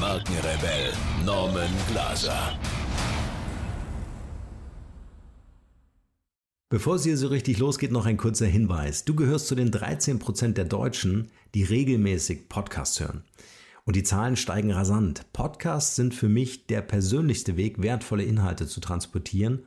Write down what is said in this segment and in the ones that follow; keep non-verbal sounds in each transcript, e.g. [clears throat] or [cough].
Markenrebell Norman Glaser. Bevor es hier so richtig losgeht, noch ein kurzer Hinweis. Du gehörst zu den 13% der Deutschen, die regelmäßig Podcasts hören. Und die Zahlen steigen rasant. Podcasts sind für mich der persönlichste Weg, wertvolle Inhalte zu transportieren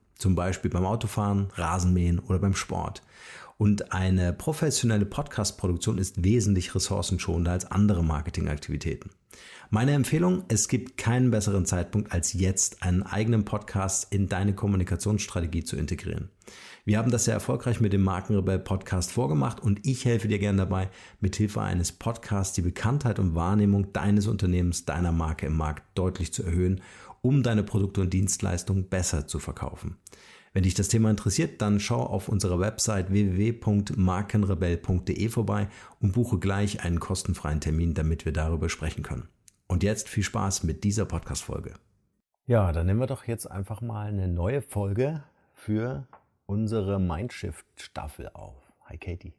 Zum Beispiel beim Autofahren, Rasenmähen oder beim Sport. Und eine professionelle Podcast-Produktion ist wesentlich ressourcenschonender als andere Marketingaktivitäten. Meine Empfehlung, es gibt keinen besseren Zeitpunkt als jetzt, einen eigenen Podcast in deine Kommunikationsstrategie zu integrieren. Wir haben das sehr erfolgreich mit dem Markenrebell Podcast vorgemacht und ich helfe dir gerne dabei, mithilfe eines Podcasts die Bekanntheit und Wahrnehmung deines Unternehmens, deiner Marke im Markt deutlich zu erhöhen um deine Produkte und Dienstleistungen besser zu verkaufen. Wenn dich das Thema interessiert, dann schau auf unserer Website www.markenrebell.de vorbei und buche gleich einen kostenfreien Termin, damit wir darüber sprechen können. Und jetzt viel Spaß mit dieser Podcast-Folge. Ja, dann nehmen wir doch jetzt einfach mal eine neue Folge für unsere Mindshift-Staffel auf. Hi Katie.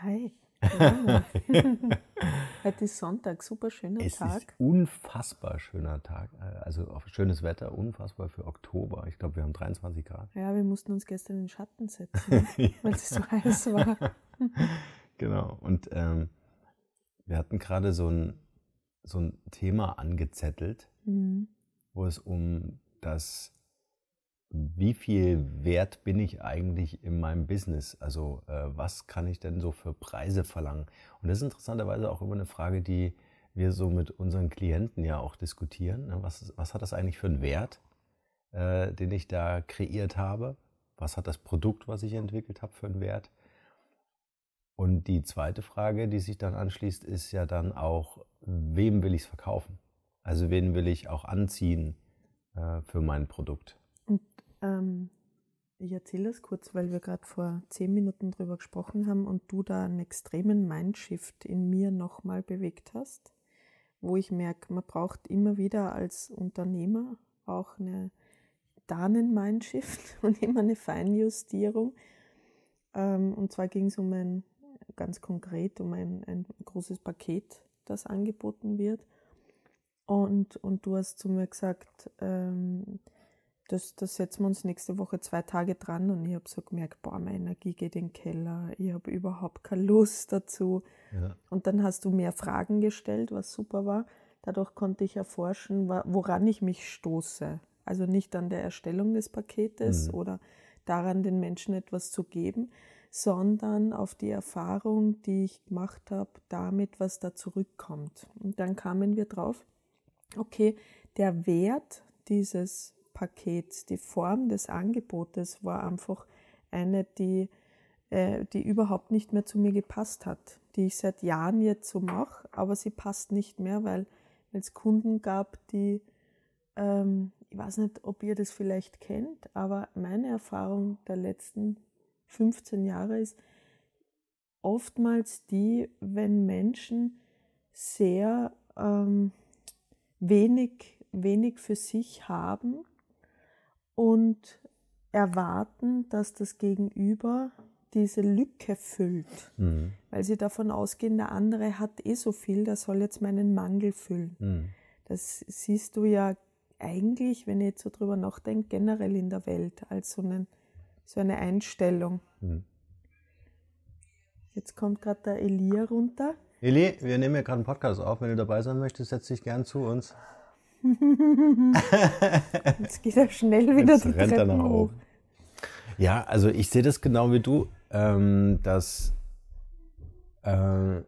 Hi. Ja. Ah. [laughs] Heute ist Sonntag, super schöner es Tag. Es ist unfassbar schöner Tag. Äh, also schönes Wetter, unfassbar für Oktober. Ich glaube, wir haben 23 Grad. Ja, wir mussten uns gestern in den Schatten setzen, ne? [laughs] ja. weil es so heiß war. [laughs] genau. Und ähm, wir hatten gerade so ein, so ein Thema angezettelt, mhm. wo es um das wie viel wert bin ich eigentlich in meinem Business? Also äh, was kann ich denn so für Preise verlangen? Und das ist interessanterweise auch immer eine Frage, die wir so mit unseren Klienten ja auch diskutieren. Ne? Was, was hat das eigentlich für einen Wert, äh, den ich da kreiert habe? Was hat das Produkt, was ich entwickelt habe, für einen Wert? Und die zweite Frage, die sich dann anschließt, ist ja dann auch, wem will ich es verkaufen? Also wen will ich auch anziehen äh, für mein Produkt? Und ähm, ich erzähle das kurz, weil wir gerade vor zehn Minuten drüber gesprochen haben und du da einen extremen Mindshift in mir nochmal bewegt hast, wo ich merke, man braucht immer wieder als Unternehmer auch eine einen Mindshift [laughs] und immer eine Feinjustierung. Ähm, und zwar ging es um ein ganz konkret um ein, ein großes Paket, das angeboten wird. Und, und du hast zu mir gesagt, ähm, das, das setzen wir uns nächste Woche zwei Tage dran und ich habe so gemerkt, boah, meine Energie geht in den Keller, ich habe überhaupt keine Lust dazu. Ja. Und dann hast du mehr Fragen gestellt, was super war. Dadurch konnte ich erforschen, woran ich mich stoße. Also nicht an der Erstellung des Paketes mhm. oder daran, den Menschen etwas zu geben, sondern auf die Erfahrung, die ich gemacht habe, damit, was da zurückkommt. Und dann kamen wir drauf, okay, der Wert dieses Pakets, die Form des Angebotes war einfach eine, die, äh, die überhaupt nicht mehr zu mir gepasst hat, die ich seit Jahren jetzt so mache, aber sie passt nicht mehr, weil es Kunden gab, die, ähm, ich weiß nicht, ob ihr das vielleicht kennt, aber meine Erfahrung der letzten 15 Jahre ist oftmals die, wenn Menschen sehr ähm, wenig, wenig für sich haben und erwarten, dass das Gegenüber diese Lücke füllt, mhm. weil sie davon ausgehen, der andere hat eh so viel, der soll jetzt meinen Mangel füllen. Mhm. Das siehst du ja eigentlich, wenn ich jetzt so drüber nachdenke, generell in der Welt als so, einen, so eine Einstellung. Mhm. Jetzt kommt gerade der Elia runter. Eli, wir nehmen ja gerade einen Podcast auf. Wenn du dabei sein möchtest, setz dich gern zu uns. [laughs] Jetzt geht er schnell wieder Jetzt rennt er er hoch. Ja, also ich sehe das genau wie du, ähm, dass äh,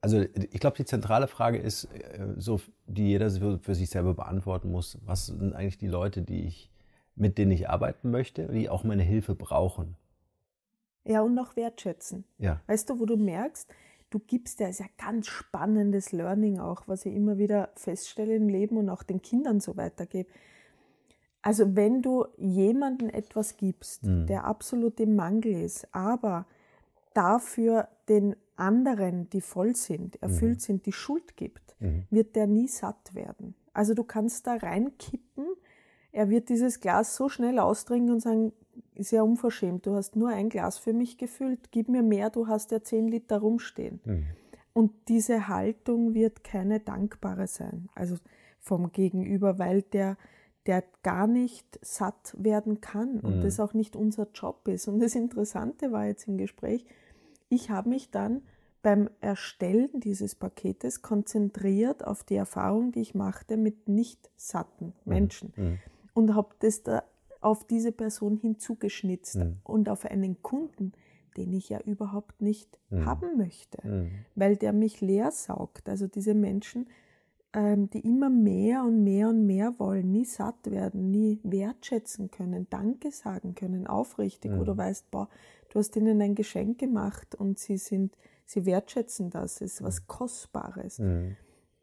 also ich glaube, die zentrale Frage ist, äh, so, die jeder für, für, sich selber beantworten muss, was sind eigentlich die Leute, die ich, mit denen ich arbeiten möchte, die auch meine Hilfe brauchen. Ja, und auch wertschätzen. Ja. Weißt du, wo du merkst, du gibst, der ist ja ganz spannendes Learning auch, was ich immer wieder feststelle im Leben und auch den Kindern so weitergebe. Also wenn du jemandem etwas gibst, mhm. der absolut im Mangel ist, aber dafür den anderen, die voll sind, erfüllt mhm. sind, die Schuld gibt, mhm. wird der nie satt werden. Also du kannst da reinkippen, er wird dieses Glas so schnell ausdringen und sagen, sehr unverschämt, du hast nur ein Glas für mich gefüllt, gib mir mehr, du hast ja zehn Liter rumstehen. Mhm. Und diese Haltung wird keine dankbare sein, also vom Gegenüber, weil der, der gar nicht satt werden kann und das mhm. auch nicht unser Job ist. Und das Interessante war jetzt im Gespräch, ich habe mich dann beim Erstellen dieses Paketes konzentriert auf die Erfahrung, die ich machte mit nicht satten mhm. Menschen. Mhm. Und habe das da auf diese Person hinzugeschnitzt mhm. und auf einen Kunden, den ich ja überhaupt nicht mhm. haben möchte, mhm. weil der mich leer saugt. Also diese Menschen, ähm, die immer mehr und mehr und mehr wollen, nie satt werden, nie wertschätzen können, Danke sagen können, aufrichtig, mhm. wo du weißt, boah, du hast ihnen ein Geschenk gemacht und sie sind, sie wertschätzen das, ist was mhm. Kostbares. Mhm.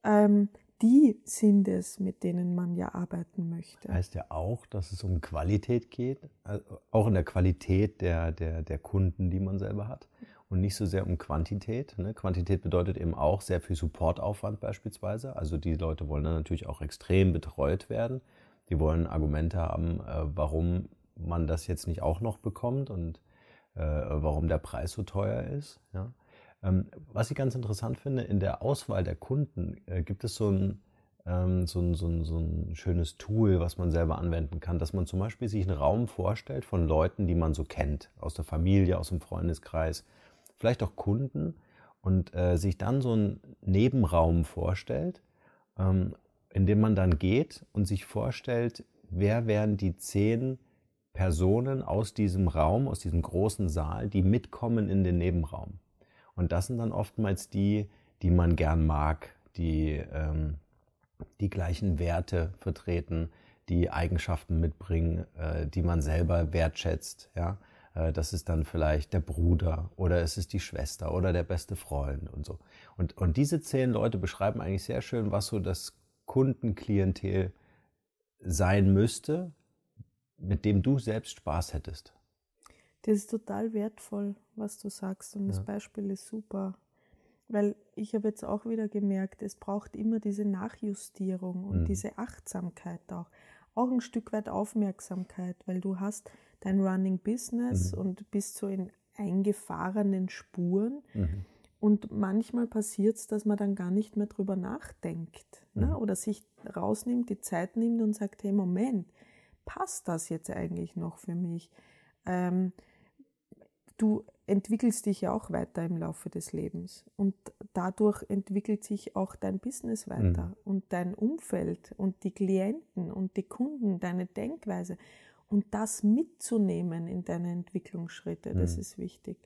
Ähm, die sind es, mit denen man ja arbeiten möchte. Heißt ja auch, dass es um Qualität geht, also auch in der Qualität der, der, der Kunden, die man selber hat und nicht so sehr um Quantität. Ne? Quantität bedeutet eben auch sehr viel Supportaufwand beispielsweise. Also die Leute wollen dann natürlich auch extrem betreut werden. Die wollen Argumente haben, äh, warum man das jetzt nicht auch noch bekommt und äh, warum der Preis so teuer ist. Ja? Ähm, was ich ganz interessant finde, in der Auswahl der Kunden äh, gibt es so ein, ähm, so, ein, so, ein, so ein schönes Tool, was man selber anwenden kann, dass man zum Beispiel sich einen Raum vorstellt von Leuten, die man so kennt, aus der Familie, aus dem Freundeskreis, vielleicht auch Kunden und äh, sich dann so einen Nebenraum vorstellt, ähm, in dem man dann geht und sich vorstellt, wer wären die zehn Personen aus diesem Raum, aus diesem großen Saal, die mitkommen in den Nebenraum. Und das sind dann oftmals die, die man gern mag, die ähm, die gleichen Werte vertreten, die Eigenschaften mitbringen, äh, die man selber wertschätzt. Ja? Äh, das ist dann vielleicht der Bruder oder es ist die Schwester oder der beste Freund und so. Und, und diese zehn Leute beschreiben eigentlich sehr schön, was so das Kundenklientel sein müsste, mit dem du selbst Spaß hättest. Das ist total wertvoll was du sagst. Und ja. das Beispiel ist super. Weil ich habe jetzt auch wieder gemerkt, es braucht immer diese Nachjustierung und mhm. diese Achtsamkeit auch. Auch ein Stück weit Aufmerksamkeit, weil du hast dein Running Business mhm. und bist so in eingefahrenen Spuren. Mhm. Und manchmal passiert es, dass man dann gar nicht mehr drüber nachdenkt ne? mhm. ne? oder sich rausnimmt, die Zeit nimmt und sagt, hey, Moment, passt das jetzt eigentlich noch für mich? Ähm, du entwickelst dich ja auch weiter im Laufe des Lebens. Und dadurch entwickelt sich auch dein Business weiter mhm. und dein Umfeld und die Klienten und die Kunden, deine Denkweise. Und das mitzunehmen in deine Entwicklungsschritte, mhm. das ist wichtig.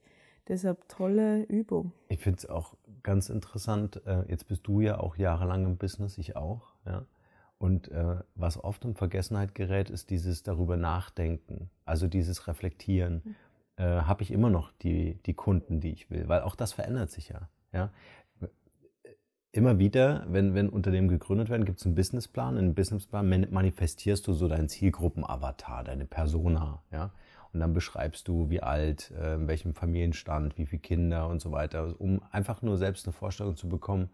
Deshalb tolle Übung. Ich finde es auch ganz interessant. Äh, jetzt bist du ja auch jahrelang im Business, ich auch. Ja? Und äh, was oft in Vergessenheit gerät, ist dieses darüber nachdenken, also dieses Reflektieren. Mhm äh, habe ich immer noch die, die Kunden, die ich will, weil auch das verändert sich ja. ja? Immer wieder, wenn, wenn Unternehmen gegründet werden, gibt es einen Businessplan. In einem Businessplan manifestierst du so deinen Zielgruppenavatar, deine Persona. Ja? Und dann beschreibst du, wie alt, äh, in welchem Familienstand, wie viele Kinder und so weiter, um einfach nur selbst eine Vorstellung zu bekommen,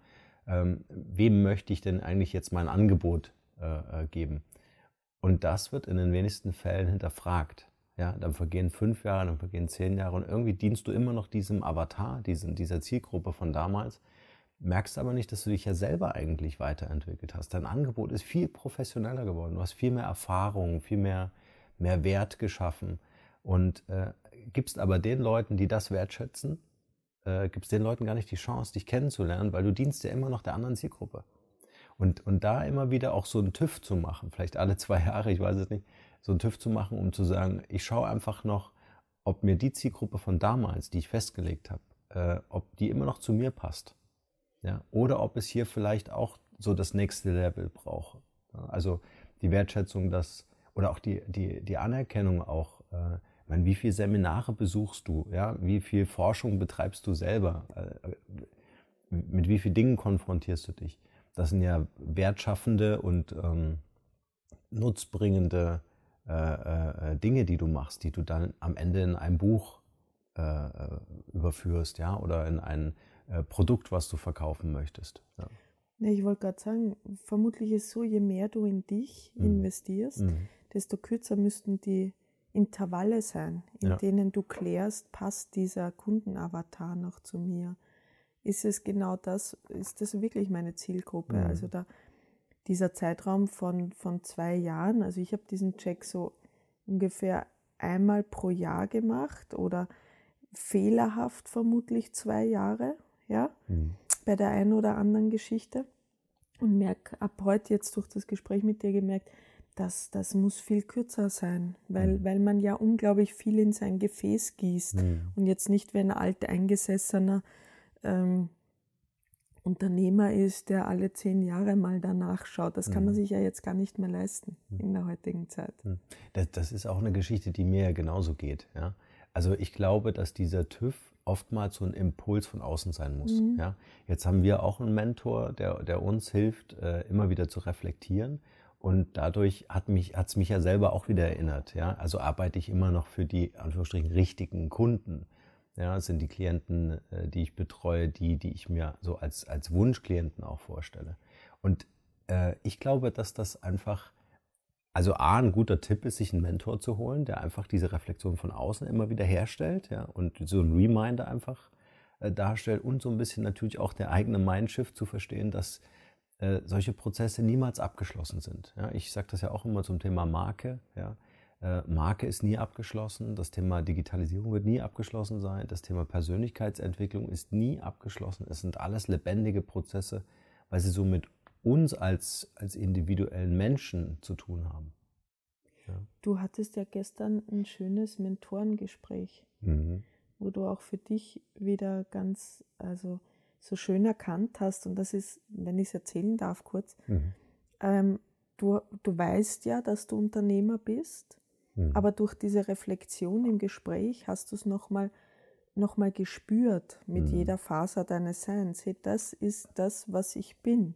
ähm, wem möchte ich denn eigentlich jetzt mein Angebot äh, äh geben. Und das wird in den wenigsten Fällen hinterfragt. Ja, dann vergehen fünf Jahre, dann vergehen zehn Jahre und irgendwie dienst du immer noch diesem Avatar, diesem, dieser Zielgruppe von damals, merkst aber nicht, dass du dich ja selber eigentlich weiterentwickelt hast. Dein Angebot ist viel professioneller geworden. Du hast viel mehr Erfahrung, viel mehr, mehr Wert geschaffen und äh, gibst aber den Leuten, die das wertschätzen, äh, gibst den Leuten gar nicht die Chance, dich kennenzulernen, weil du dienst ja immer noch der anderen Zielgruppe. Und, und da immer wieder auch so einen TÜV zu machen, vielleicht alle zwei Jahre, ich weiß es nicht, so einen TÜV zu machen, um zu sagen, ich schaue einfach noch, ob mir die Zielgruppe von damals, die ich festgelegt habe, äh, ob die immer noch zu mir passt. Ja? Oder ob es hier vielleicht auch so das nächste Level braucht. Also die Wertschätzung, dass, oder auch die, die, die Anerkennung auch, äh, meine, wie viele Seminare besuchst du, ja? wie viel Forschung betreibst du selber, äh, mit wie vielen Dingen konfrontierst du dich. Das sind ja wertschaffende und ähm, nutzbringende äh, äh, äh, Dinge, die du machst, die du dann am Ende in ein Buch äh, äh überführst, ja, oder in ein äh, Produkt, was du verkaufen möchtest. Ja. Ja, ich wollte gerade sagen, vermutlich ist so, je mehr du in dich mhm. investierst, mhm. desto kürzer müssten die Intervalle sein, in ja. denen du klärst, passt dieser Kundenavatar noch zu mir. Ist es genau das, ist das wirklich meine Zielgruppe? Mhm. Also da dieser Zeitraum von, von zwei Jahren, also ich habe diesen Check so ungefähr einmal pro Jahr gemacht oder fehlerhaft vermutlich zwei Jahre, ja, mhm. bei der einen oder anderen Geschichte. Und merke ab heute jetzt durch das Gespräch mit dir gemerkt, dass das muss viel kürzer sein, weil, mhm. weil man ja unglaublich viel in sein Gefäß gießt mhm. und jetzt nicht wie ein alteingesessener ähm, Unternehmer ist, der alle zehn Jahre mal danach schaut. Das kann man mhm. sich ja jetzt gar nicht mehr leisten mhm. in der heutigen Zeit. Mhm. Das, das ist auch eine Geschichte, die mir ja genauso geht. Ja? Also ich glaube, dass dieser TÜV oftmals so ein Impuls von außen sein muss. Mhm. Ja? Jetzt haben wir auch einen Mentor, der, der uns hilft, äh, immer wieder zu reflektieren. Und dadurch hat mich, hat's mich ja selber auch wieder erinnert. Ja? Also arbeite ich immer noch für die Anführungsstrichen richtigen Kunden. Ja, das sind die Klienten, äh, die ich betreue, die, die ich mir so als, als Wunschklienten auch vorstelle. Und äh, ich glaube, dass das einfach, also A, ein guter Tipp ist, sich einen Mentor zu holen, der einfach diese Reflexion von außen immer wieder herstellt ja, und so ein Reminder einfach äh, darstellt und so ein bisschen natürlich auch der eigene Mindshift zu verstehen, dass äh, solche Prozesse niemals abgeschlossen sind. Ja. Ich sage das ja auch immer zum Thema Marke. Ja. Äh, Marke ist nie abgeschlossen, das Thema Digitalisierung wird nie abgeschlossen sein, das Thema Persönlichkeitsentwicklung ist nie abgeschlossen. Es sind alles lebendige Prozesse, weil sie so mit uns als, als individuellen Menschen zu tun haben. Ja. Du hattest ja gestern ein schönes Mentorengespräch, mhm. wo du auch für dich wieder ganz, also so schön erkannt hast, und das ist, wenn ich es erzählen darf, kurz, mhm. ähm, du, du weißt ja, dass du Unternehmer bist hm. Aber durch diese Reflexion im Gespräch hast du es nochmal noch mal gespürt mit mhm. jeder Faser deines Seins. Hey, das ist das, was ich bin.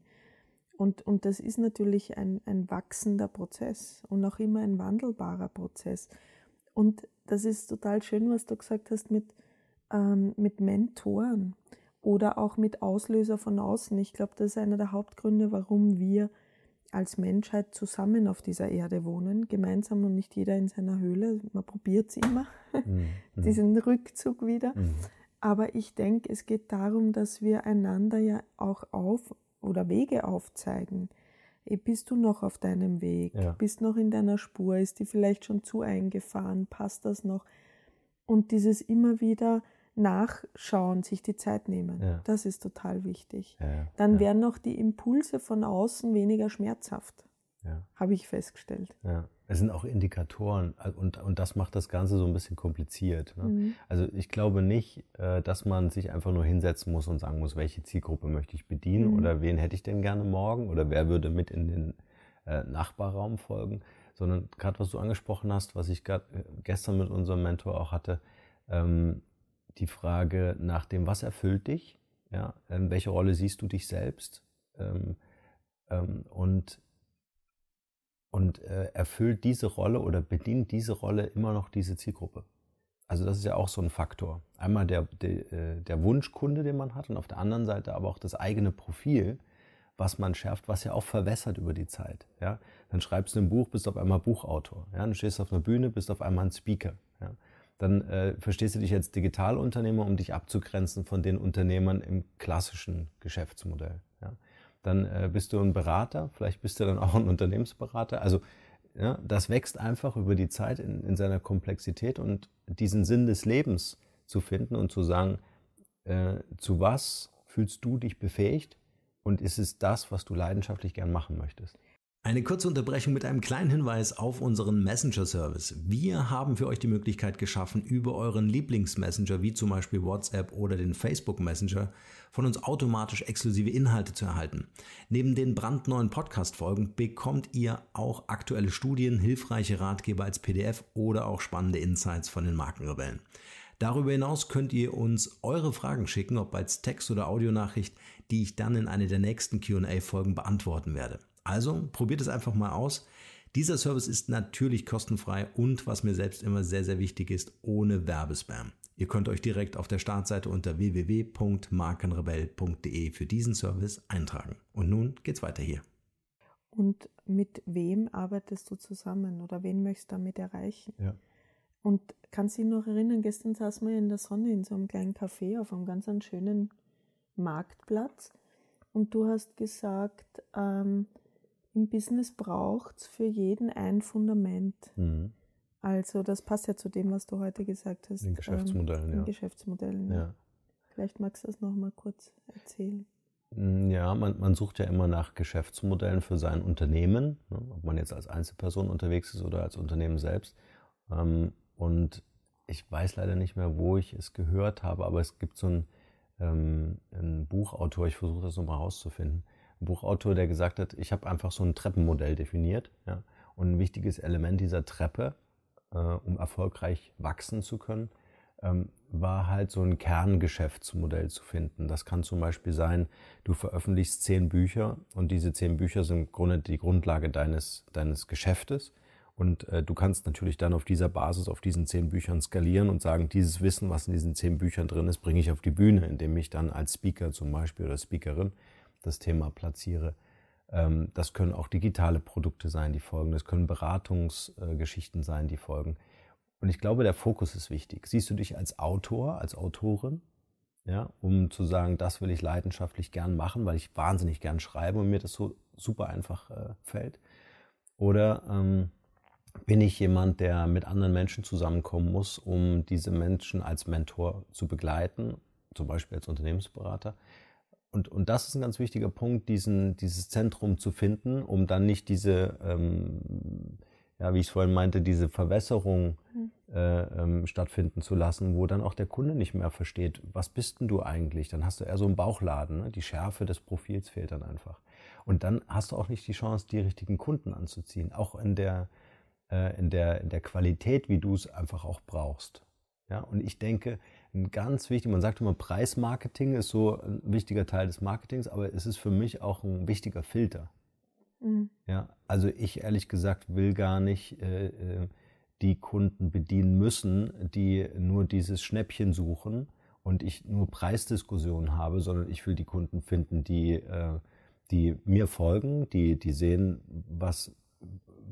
Und, und das ist natürlich ein, ein wachsender Prozess und auch immer ein wandelbarer Prozess. Und das ist total schön, was du gesagt hast mit, ähm, mit Mentoren oder auch mit Auslöser von außen. Ich glaube, das ist einer der Hauptgründe, warum wir als Menschheit zusammen auf dieser Erde wohnen, gemeinsam und nicht jeder in seiner Höhle. Man probiert es immer, mhm. [laughs] mhm. diesen Rückzug wieder. Mhm. Aber ich denke, es geht darum, dass wir einander ja auch auf oder Wege aufzeigen. bist du noch auf deinem Weg? Ja. Bist noch in deiner Spur? Ist die vielleicht schon zu eingefahren? Passt das noch? Und dieses immer wieder nachschauen, sich die Zeit nehmen. Ja. Das ist total wichtig. Ja, Dann wären noch die Impulse von außen weniger schmerzhaft, habe ich festgestellt. Es sind auch Indikatoren und, und das macht das Ganze so ein bisschen kompliziert. Ne? Mhm. Also ich glaube nicht, äh, dass man sich einfach nur hinsetzen muss und sagen muss, welche Zielgruppe möchte ich bedienen mhm. oder wen hätte ich denn gerne morgen oder wer würde mit in den äh, Nachbarraum folgen, sondern gerade was du angesprochen hast, was ich grad, äh, gestern mit unserem Mentor auch hatte, ähm, die Frage nach dem, was erfüllt dich? Ja, ähm, welche Rolle siehst du dich selbst? Ähm, ähm, und und äh, erfüllt diese Rolle oder bedient diese Rolle immer noch diese Zielgruppe? Also das ist ja auch so ein Faktor. Einmal der, der, äh, der Wunschkunde, den man hat und auf der anderen Seite aber auch das eigene Profil, was man schärft, was ja auch verwässert über die Zeit. Ja? Dann schreibst du ein Buch, bist auf einmal Buchautor. Ja? Dann stehst du auf einer Bühne, bist auf einmal ein Speaker. Ja? dann äh, verstehst du dich als Digitalunternehmer, um dich abzugrenzen von den Unternehmern im klassischen Geschäftsmodell. Ja. Dann äh, bist du ein Berater, vielleicht bist du dann [laughs] auch ein Unternehmensberater. Also ja, das wächst einfach über die Zeit in, in seiner Komplexität und diesen Sinn des Lebens zu finden und zu sagen, äh, zu was fühlst du dich befähigt und ist es das, was du leidenschaftlich gern machen möchtest? Eine kurze Unterbrechung mit einem kleinen Hinweis auf unseren Messenger-Service. Wir haben für euch die Möglichkeit geschaffen, über euren Lieblings-Messenger wie zum Beispiel WhatsApp oder den Facebook-Messenger von uns automatisch exklusive Inhalte zu erhalten. Neben den brandneuen Podcast-Folgen bekommt ihr auch aktuelle Studien, hilfreiche Ratgeber als PDF oder auch spannende Insights von den Markenrebellen. Darüber hinaus könnt ihr uns eure Fragen schicken, ob als Text- oder Audionachricht, die ich dann in eine der nächsten QA-Folgen beantworten werde. Also probiert es einfach mal aus. Dieser Service ist natürlich kostenfrei und was mir selbst immer sehr, sehr wichtig ist, ohne Werbespam. Ihr könnt euch direkt auf der Startseite unter www.markenrebell.de für diesen Service eintragen. Und nun geht's weiter hier. Und mit wem arbeitest du zusammen oder wen möchtest du damit erreichen? Ja. Und kannst du dich noch erinnern, gestern saßen wir in der Sonne in so einem kleinen Café auf einem ganz schönen Marktplatz und du hast gesagt, ähm, im Business braucht es für jeden ein Fundament. Mhm. Also das passt ja zu dem, was du heute gesagt hast. Den Geschäftsmodellen, ähm, ja. Geschäftsmodellen. Ja. Vielleicht magst du das nochmal kurz erzählen. Mm, ja, man, man, sucht ja immer nach Geschäftsmodellen für sein Unternehmen, ne, ob man jetzt als Einzelperson unterwegs ist oder als Unternehmen selbst. Ähm, und ich weiß leider nicht mehr, wo ich es gehört habe, aber es gibt so ein, ähm, ein Buchautor, ich versuche das nochmal rauszufinden, Buchautor, der gesagt hat, ich habe einfach so ein Treppenmodell definiert. Ja? Und ein wichtiges Element dieser Treppe, äh, um erfolgreich wachsen zu können, ähm, war halt so ein Kerngeschäftsmodell zu finden. Das kann zum Beispiel sein, du veröffentlichst zehn Bücher und diese zehn Bücher sind im Grunde die Grundlage deines, deines Geschäftes. Und äh, du kannst natürlich dann auf dieser Basis, auf diesen zehn Büchern skalieren und sagen, dieses Wissen, was in diesen zehn Büchern drin ist, bringe ich auf die Bühne, indem ich dann als Speaker zum Beispiel oder Speakerin das Thema platziere. Ähm, das können auch digitale Produkte sein, die folgen. Das können Beratungsgeschichten sein, die folgen. Und ich glaube, der Fokus ist wichtig. Siehst du dich als Autor, als Autorin, ja, um zu sagen, das will ich leidenschaftlich gern machen, weil ich wahnsinnig gern schreibe und mir das so super einfach äh, fällt? Oder ähm, bin ich jemand, der mit anderen Menschen zusammenkommen muss, um diese Menschen als Mentor zu begleiten, zum Beispiel als Unternehmensberater? und, und das ist ein ganz wichtiger Punkt, diesen, dieses Zentrum zu finden, um dann nicht diese, ähm, ja, wie ich es vorhin meinte, diese Verwässerung hm. äh, ähm, stattfinden zu lassen, wo dann auch der Kunde nicht mehr versteht, was bist denn du eigentlich? Dann hast du eher so einen Bauchladen, ne? die Schärfe des Profils fehlt dann einfach. Und dann hast du auch nicht die Chance, die richtigen Kunden anzuziehen, auch in der, äh, in der, in der Qualität, wie du es einfach auch brauchst. Ja? Und ich denke, ganz wichtig, man sagt immer, Preismarketing ist so ein wichtiger Teil des Marketings, aber es ist für mich auch ein wichtiger Filter. Mhm. Ja, also ich ehrlich gesagt will gar nicht äh, äh, die Kunden bedienen müssen, die nur dieses Schnäppchen suchen und ich nur Preisdiskussionen habe, sondern ich will die Kunden finden, die, äh, die mir folgen, die, die sehen, was,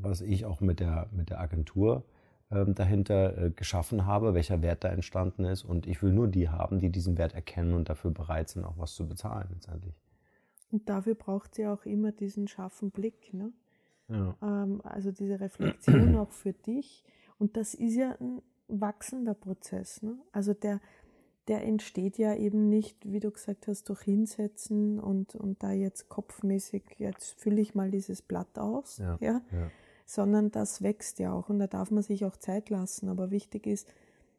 was ich auch mit der, mit der Agentur ähm, dahinter äh, geschaffen habe, welcher Wert da entstanden ist. Und ich will nur die haben, die diesen Wert erkennen und dafür bereit sind, auch was zu bezahlen letztendlich. Und dafür braucht sie auch immer diesen scharfen Blick, ne? Ja. Ähm, also diese Reflexion [clears throat] auch für dich. Und das ist ja ein wachsender Prozess. Ne? Also der, der entsteht ja eben nicht, wie du gesagt hast, durch Hinsetzen und, und da jetzt kopfmäßig, jetzt fülle ich mal dieses Blatt aus. Ja, ja? ja sondern das wächst ja auch und da darf man sich auch Zeit lassen. Aber wichtig ist,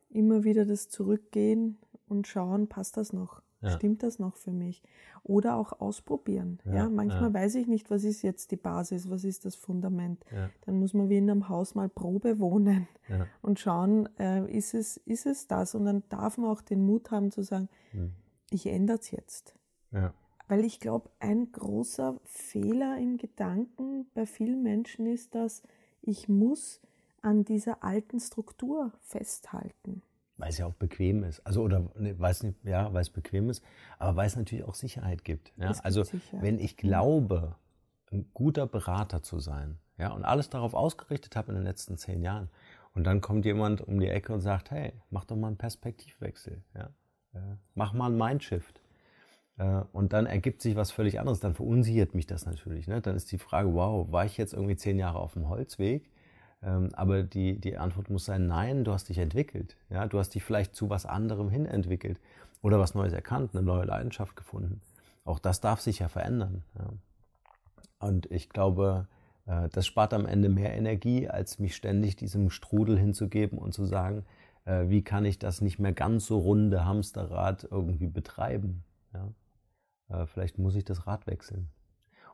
immer wieder das Zurückgehen und schauen, passt das noch? Ja. Stimmt das noch für mich? Oder auch ausprobieren. Ja, ja manchmal ja. weiß ich nicht, was ist jetzt die Basis, was ist das Fundament. Dann muss man wie in einem Haus mal Probe wohnen und schauen, äh, ist, es, ist es das? Und dann darf man auch den Mut haben zu sagen, hm. ich ändere es jetzt. Weil ich glaube, ein großer Fehler im Gedanken bei vielen Menschen ist, dass ich muss an dieser alten Struktur festhalten. Weil es ja auch bequem ist. Also oder ne, weil es nicht, ja, weil es bequem ist, aber weil es natürlich auch Sicherheit gibt. Ja? gibt also Sicherheit. wenn ich mhm. glaube, ein guter Berater zu sein, ja, und alles darauf ausgerichtet habe in den letzten zehn Jahren. Und dann kommt jemand um die Ecke und sagt, hey, mach doch mal einen Perspektivwechsel, ja. ja. Mach mal einen Mindshift. Äh, und dann ergibt sich was völlig anderes, dann verunsichert mich das natürlich. Ne? Dann ist die Frage, wow, war ich jetzt irgendwie zehn Jahre auf dem Holzweg? Ähm, aber die, die Antwort muss sein, nein, du hast dich entwickelt. Ja? Du hast dich vielleicht zu was anderem hin entwickelt oder was Neues erkannt, eine neue Leidenschaft gefunden. Auch das darf sich ja verändern. Ja? Und ich glaube, äh, das spart am Ende mehr Energie, als mich ständig diesem Strudel hinzugeben und zu sagen, äh, wie kann ich das nicht mehr ganz so runde Hamsterrad irgendwie betreiben. Ja? äh, vielleicht muss ich das Rad wechseln.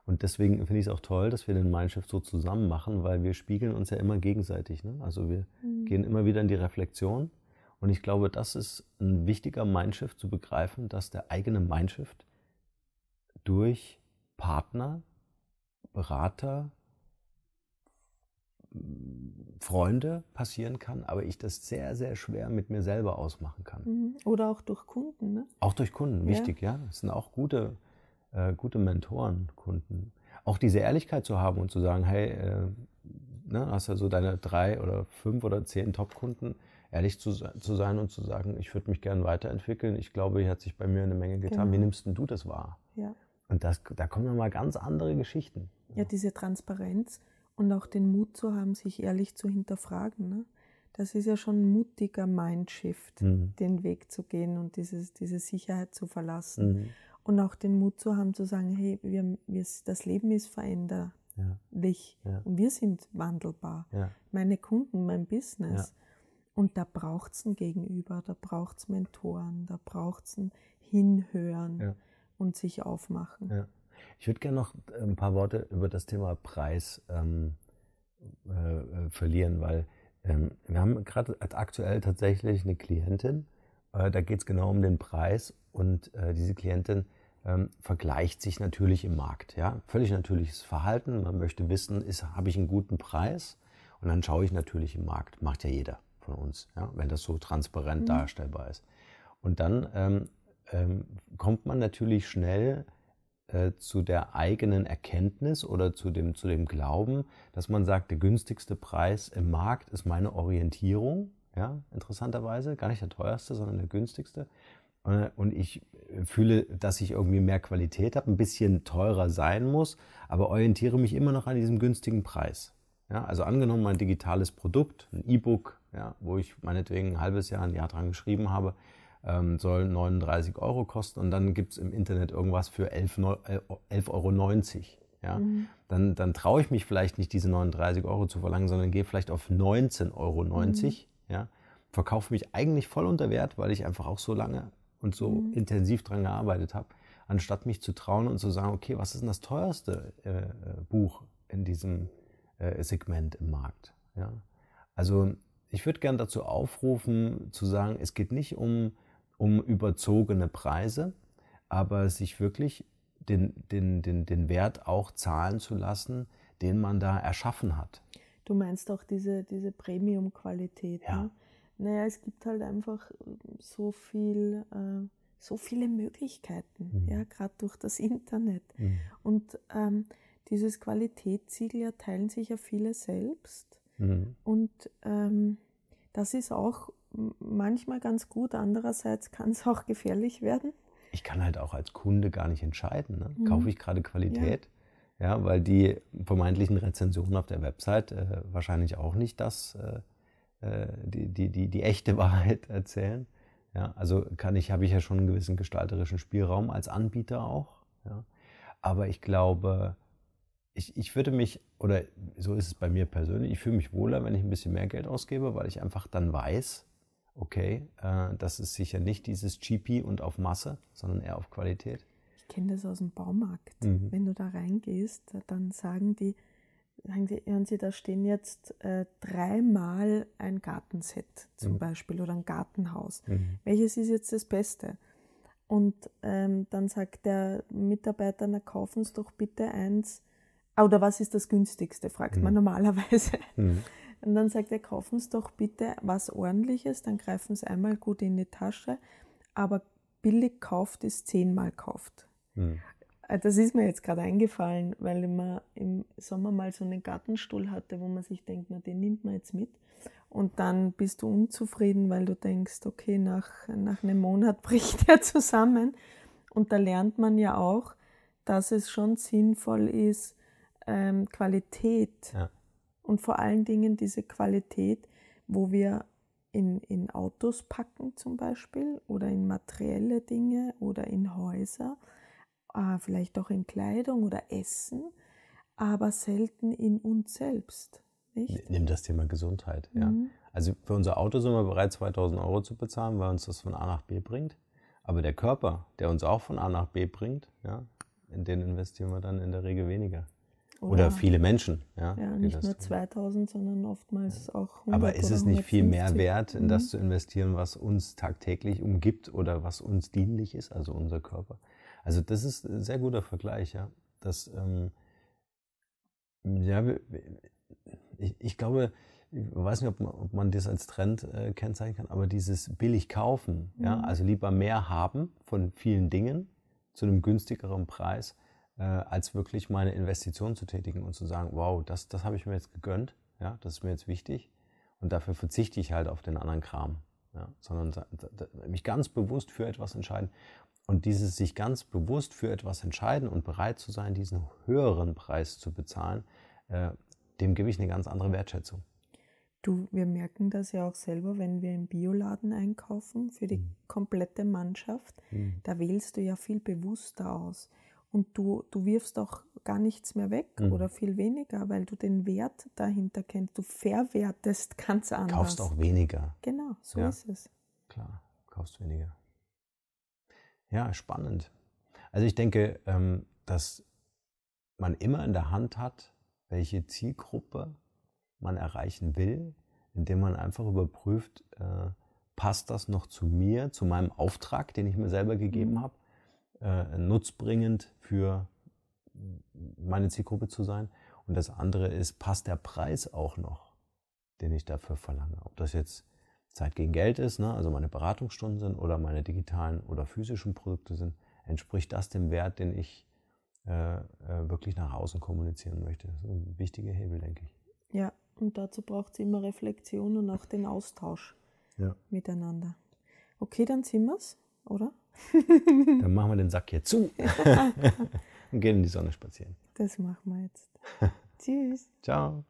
Und deswegen finde ich es auch toll, dass wir den Mindshift so zusammen machen, weil wir spiegeln uns ja immer gegenseitig. Ne? Also wir mhm. gehen immer wieder in die Reflexion. Und ich glaube, das ist ein wichtiger Mindshift zu begreifen, dass der eigene Mindshift durch Partner, Berater, Freunde passieren kann, aber ich das sehr, sehr schwer mit mir selber ausmachen kann. Mhm. Oder auch durch Kunden. Ne? Auch durch Kunden, wichtig, ja. ja. Das sind auch gute, äh, gute Mentoren, Kunden. Auch diese Ehrlichkeit zu haben und zu sagen, hey, äh, ne, hast ja so deine drei oder fünf oder zehn Top-Kunden, ehrlich zu, zu, sein und zu sagen, ich würde mich gerne weiterentwickeln. Ich glaube, hier hat sich bei mir eine Menge getan. Genau. Wie nimmst denn du das wahr? Ja. Und das, da kommen dann mal ganz andere Geschichten. Ja, diese Transparenz und auch den Mut zu haben, sich ehrlich zu hinterfragen. Ne? Das ist ja schon ein mutiger Mindshift, mhm. den Weg zu gehen und dieses, diese Sicherheit zu verlassen. Mhm. Und auch den Mut zu haben, zu sagen, hey, wir, wir, das Leben ist veränderlich ja. und wir sind wandelbar. Ja. Meine Kunden, mein Business. Ja. Und da braucht es ein Gegenüber, da braucht es Mentoren, da braucht es ein Hinhören und sich aufmachen. Ich würde gerne noch äh, ein paar Worte über das Thema Preis ähm, äh, äh verlieren, weil ähm, wir haben gerade aktuell tatsächlich eine Klientin, äh, da geht es genau um den Preis und äh, diese Klientin ähm, vergleicht sich natürlich im Markt. Ja? Völlig natürliches Verhalten, man möchte wissen, habe ich einen guten Preis? Und dann schaue ich natürlich im Markt, macht ja jeder von uns, ja? wenn das so transparent mhm. darstellbar ist. Und dann ähm, ähm kommt man natürlich schnell äh, zu der eigenen Erkenntnis oder zu dem, zu dem Glauben, dass man sagt, der günstigste Preis im Markt ist meine Orientierung. Ja, interessanterweise, gar nicht der teuerste, sondern der günstigste. Äh, und ich äh, fühle, dass ich irgendwie mehr Qualität habe, ein bisschen teurer sein muss, aber orientiere mich immer noch an diesem günstigen Preis. Ja, also angenommen mein digitales Produkt, ein E-Book, ja, wo ich meinetwegen ein halbes Jahr, ein Jahr dran geschrieben habe, ähm, soll 39 Euro kosten und dann gibt es im Internet irgendwas für 11,90 11 äh, Euro. Ja? Mhm. Dann, dann traue ich mich vielleicht nicht, diese 39 Euro zu verlangen, sondern gehe vielleicht auf 19,90 Euro. Mhm. Ja? Verkaufe mich eigentlich voll unter Wert, weil ich einfach auch so lange und so mhm. intensiv dran gearbeitet habe, anstatt mich zu trauen und zu sagen, okay, was ist denn das teuerste äh, äh Buch in diesem äh, Segment im Markt? Ja? Also ich würde gern dazu aufrufen, zu sagen, es geht nicht um um überzogene Preise, aber sich wirklich den, den, den, den Wert auch zahlen zu lassen, den man da erschaffen hat. Du meinst auch diese, diese Premium-Qualität. Ja. Ne? Naja, es gibt halt einfach so viel, äh, so viele Möglichkeiten, mhm. ja, gerade durch das Internet. Mhm. Und ähm, dieses Qualitätssiegel erteilen sich ja viele selbst. Mhm. Und ähm, das ist auch manchmal ganz gut, andererseits kann es [laughs] auch gefährlich werden. Ich kann halt auch als Kunde gar nicht entscheiden. Ne? Mhm. Kaufe ich gerade Qualität? Ja. ja. weil die vermeintlichen Rezensionen auf der Website äh, wahrscheinlich auch nicht das, äh, äh die, die, die, die echte [laughs] Wahrheit erzählen. Ja, also kann ich, habe ich ja schon einen gewissen gestalterischen Spielraum als Anbieter auch. Ja. Aber ich glaube, ich, ich würde mich, oder so ist es bei mir persönlich, ich fühle mich wohler, wenn ich ein bisschen mehr Geld ausgebe, weil ich einfach dann weiß, okay, äh, das ist sicher nicht dieses GP und auf Masse, sondern eher auf Qualität. Ich kenne das aus dem Baumarkt. Mhm. Wenn du da reingehst, dann sagen die, sagen die, hören Sie, da stehen jetzt äh, dreimal ein Gartenset zum mhm. Beispiel oder ein Gartenhaus. Mhm. Welches ist jetzt das Beste? Und ähm, dann sagt der Mitarbeiter, na kaufen Sie doch bitte eins. Ah, oder was ist das günstigste, fragt man mhm. normalerweise. Mhm. Und dann sagt er, kaufen Sie doch bitte was ordentliches, dann greifen Sie einmal gut in die Tasche, aber billig kauft ist zehnmal kauft. Mhm. Das ist mir jetzt gerade eingefallen, weil ich im Sommer mal so einen Gartenstuhl hatte, wo man sich denkt, na, den nimmt man jetzt mit. Und dann bist du unzufrieden, weil du denkst, okay, nach, nach einem Monat [laughs] bricht er zusammen. Und da lernt man ja auch, dass es schon sinnvoll ist, ähm, Qualität ja und vor allen Dingen diese Qualität, wo wir in, in Autos packen zum Beispiel oder in materielle Dinge oder in Häuser, äh, vielleicht auch in Kleidung oder Essen, aber selten in uns selbst. Nimm das Thema Gesundheit. Mhm. Also für unser Auto sind wir bereit, 2000 Euro zu bezahlen, weil uns das von A nach B bringt. Aber der Körper, der uns auch von A nach B bringt, ja, in den investieren wir dann in der Regel weniger. Oder, viele Menschen. Ja, ja nicht nur 2000, sondern oftmals ja. auch 100 Aber ist es nicht viel mehr wert, in das mhm. zu investieren, was uns tagtäglich umgibt oder was uns dienlich ist, also unser Körper? Also das ist ein sehr guter Vergleich, ja. Das, ähm, ja, ich, ich glaube, ich weiß nicht, ob man, ob man das als Trend äh, kennzeichnen kann, aber dieses billig kaufen, mhm. ja, also lieber mehr haben von vielen Dingen zu einem günstigeren Preis, äh, als wirklich meine Investition zu tätigen und zu sagen, wow, das, das habe ich mir jetzt gegönnt, ja, das ist mir jetzt wichtig und dafür verzichte ich halt auf den anderen Kram, ja, sondern mich ganz bewusst für etwas entscheiden und dieses sich ganz bewusst für etwas entscheiden und bereit zu sein, diesen höheren Preis zu bezahlen, äh, dem gebe ich eine ganz andere Wertschätzung. Du, wir merken das ja auch selber, wenn wir im Bioladen einkaufen für die mhm. komplette Mannschaft, mhm. da wählst du ja viel bewusster aus und du, du wirfst auch gar nichts mehr weg mhm. oder viel weniger, weil du den Wert dahinter kennst. Du verwertest ganz anders. Kaufst auch weniger. Genau, so ja. ist es. Klar, kaufst weniger. Ja, spannend. Also ich denke, ähm, dass man immer in der Hand hat, welche Zielgruppe man erreichen will, indem man einfach überprüft, äh, passt das noch zu mir, zu meinem Auftrag, den ich mir selber gegeben mhm. habe? äh, nutzbringend für meine Zielgruppe zu sein. Und das andere ist, passt der Preis auch noch, den ich dafür verlange. Ob das jetzt Zeit gegen Geld ist, ne? also meine Beratungsstunden sind oder meine digitalen oder physischen Produkte sind, entspricht das dem Wert, den ich äh, äh wirklich nach außen kommunizieren möchte. Das ist ein wichtiger Hebel, denke ich. Ja, und dazu braucht es immer Reflexion und auch den Austausch ja. miteinander. Okay, dann sind wir es oder? Dann machen wir den Sack hier zu [laughs] und gehen in die Sonne spazieren. Das machen wir jetzt. [laughs] Tschüss. Ciao.